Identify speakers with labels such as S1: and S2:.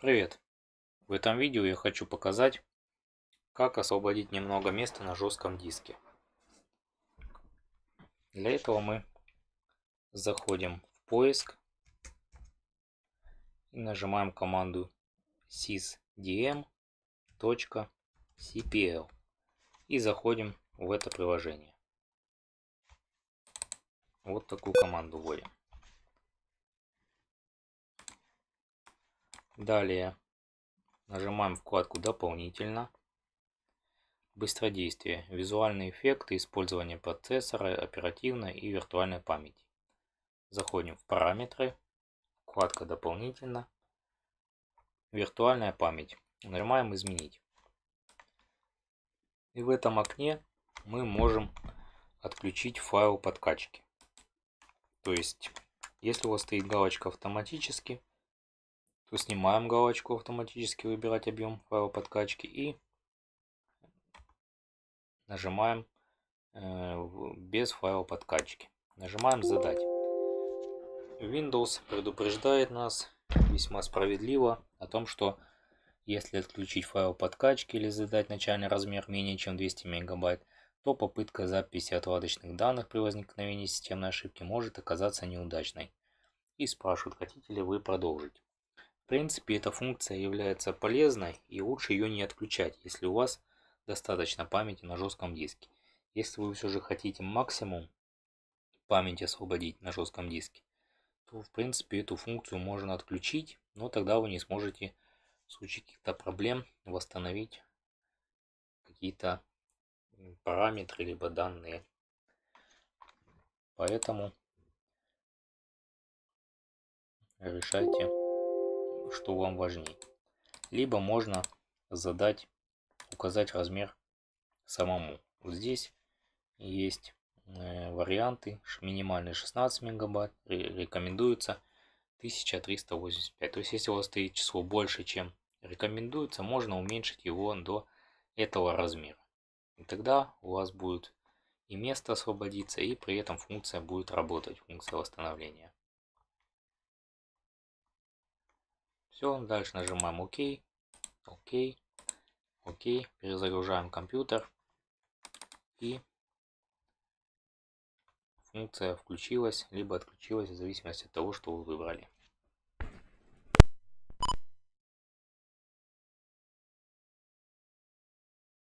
S1: Привет! В этом видео я хочу показать, как освободить немного места на жестком диске. Для этого мы заходим в поиск и нажимаем команду sysdm.cpl и заходим в это приложение. Вот такую команду вводим. Далее нажимаем вкладку «Дополнительно». Быстродействие. Визуальные эффекты использование процессора, оперативной и виртуальной памяти. Заходим в параметры. Вкладка «Дополнительно». Виртуальная память. Нажимаем «Изменить». И в этом окне мы можем отключить файл подкачки. То есть, если у вас стоит галочка «Автоматически», то снимаем галочку автоматически выбирать объем файла подкачки и нажимаем э, без файла подкачки. Нажимаем задать. Windows предупреждает нас весьма справедливо о том, что если отключить файл подкачки или задать начальный размер менее чем 200 мегабайт, то попытка записи отладочных данных при возникновении системной ошибки может оказаться неудачной. И спрашивают, хотите ли вы продолжить. В принципе, эта функция является полезной и лучше ее не отключать, если у вас достаточно памяти на жестком диске. Если вы все же хотите максимум памяти освободить на жестком диске, то в принципе эту функцию можно отключить, но тогда вы не сможете в случае каких-то проблем восстановить какие-то параметры либо данные. Поэтому решайте что вам важнее. Либо можно задать, указать размер самому. Вот здесь есть э, варианты. Минимальный 16 мегабайт. Рекомендуется 1385. То есть, если у вас стоит число больше, чем рекомендуется, можно уменьшить его до этого размера. И тогда у вас будет и место освободиться, и при этом функция будет работать, функция восстановления. Все, дальше нажимаем ОК. ОК. ОК. Перезагружаем компьютер. И функция включилась, либо отключилась, в зависимости от того, что вы выбрали.